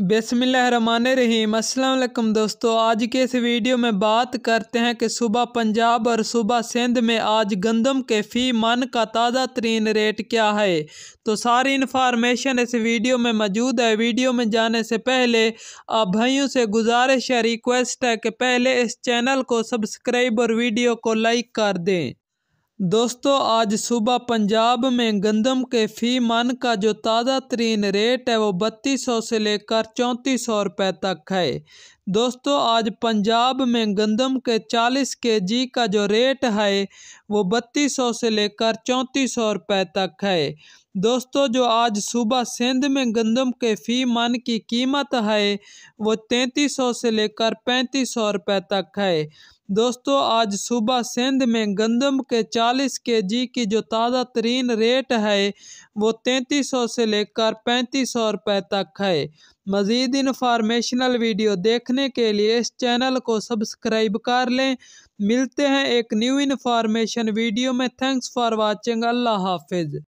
बसमिल्ल रहीम असलकम दोस्तों आज के इस वीडियो में बात करते हैं कि सुबह पंजाब और सुबह सिंध में आज गंदम के फ़ी मन का ताज़ा तरीन रेट क्या है तो सारी इन्फॉर्मेशन इस वीडियो में मौजूद है वीडियो में जाने से पहले आप भाइयों से गुजारिश है रिक्वेस्ट है कि पहले इस चैनल को सब्सक्राइब और वीडियो को लाइक कर दें दोस्तों आज सुबह पंजाब में गंदम के फी मन का जो ताज़ा तरीन रेट है वो बत्तीस सौ से लेकर चौंतीस सौ रुपये तक है दोस्तों आज पंजाब में गंदम के 40 के जी का जो रेट है वो बत्तीस सौ से लेकर चौंतीस सौ रुपये तक है दोस्तों जो आज सुबह सिंध में गंदम के फी मन की कीमत है वो तैंतीस सौ से लेकर पैंतीस सौ रुपये तक है दोस्तों आज सुबह सिंध में गंदम के 40 के जी की जो ताज़ा तरीन रेट है वो सौ से लेकर पैंतीस सौ रुपये तक है मज़ीद इन्फॉर्मेशनल वीडियो देखने देखने के लिए इस चैनल को सब्सक्राइब कर लें मिलते हैं एक न्यू इन्फॉर्मेशन वीडियो में थैंक्स फॉर वाचिंग अल्लाह हाफिज़